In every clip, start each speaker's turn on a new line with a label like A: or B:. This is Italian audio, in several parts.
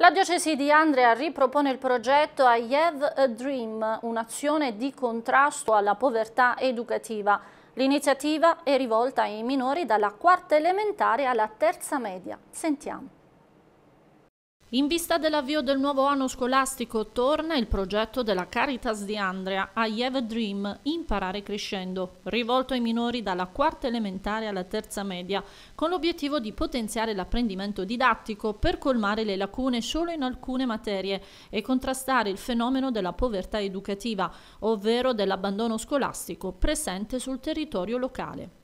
A: La diocesi di Andrea ripropone il progetto I Have a Dream, un'azione di contrasto alla povertà educativa. L'iniziativa è rivolta ai minori dalla quarta elementare alla terza media. Sentiamo. In vista dell'avvio del nuovo anno scolastico torna il progetto della Caritas di Andrea, I Have a Dream, Imparare Crescendo, rivolto ai minori dalla quarta elementare alla terza media, con l'obiettivo di potenziare l'apprendimento didattico per colmare le lacune solo in alcune materie e contrastare il fenomeno della povertà educativa, ovvero dell'abbandono scolastico presente sul territorio locale.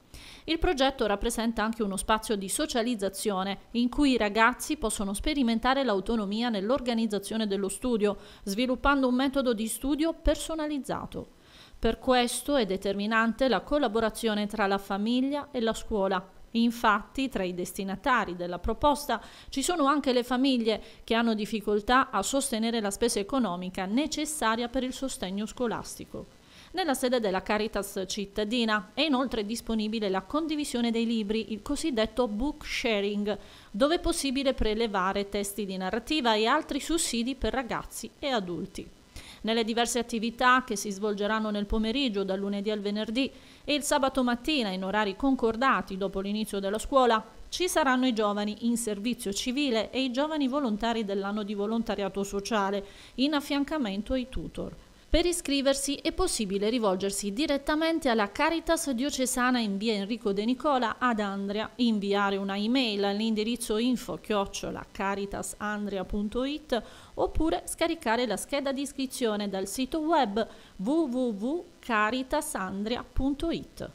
A: Il progetto rappresenta anche uno spazio di socializzazione in cui i ragazzi possono sperimentare l'autonomia nell'organizzazione dello studio, sviluppando un metodo di studio personalizzato. Per questo è determinante la collaborazione tra la famiglia e la scuola, Infatti, tra i destinatari della proposta ci sono anche le famiglie che hanno difficoltà a sostenere la spesa economica necessaria per il sostegno scolastico nella sede della Caritas cittadina. È inoltre disponibile la condivisione dei libri, il cosiddetto book sharing, dove è possibile prelevare testi di narrativa e altri sussidi per ragazzi e adulti. Nelle diverse attività che si svolgeranno nel pomeriggio dal lunedì al venerdì e il sabato mattina in orari concordati dopo l'inizio della scuola, ci saranno i giovani in servizio civile e i giovani volontari dell'anno di volontariato sociale in affiancamento ai tutor. Per iscriversi è possibile rivolgersi direttamente alla Caritas diocesana in via Enrico De Nicola ad Andria, inviare una email all'indirizzo info caritasandria.it oppure scaricare la scheda di iscrizione dal sito web www.caritasandria.it.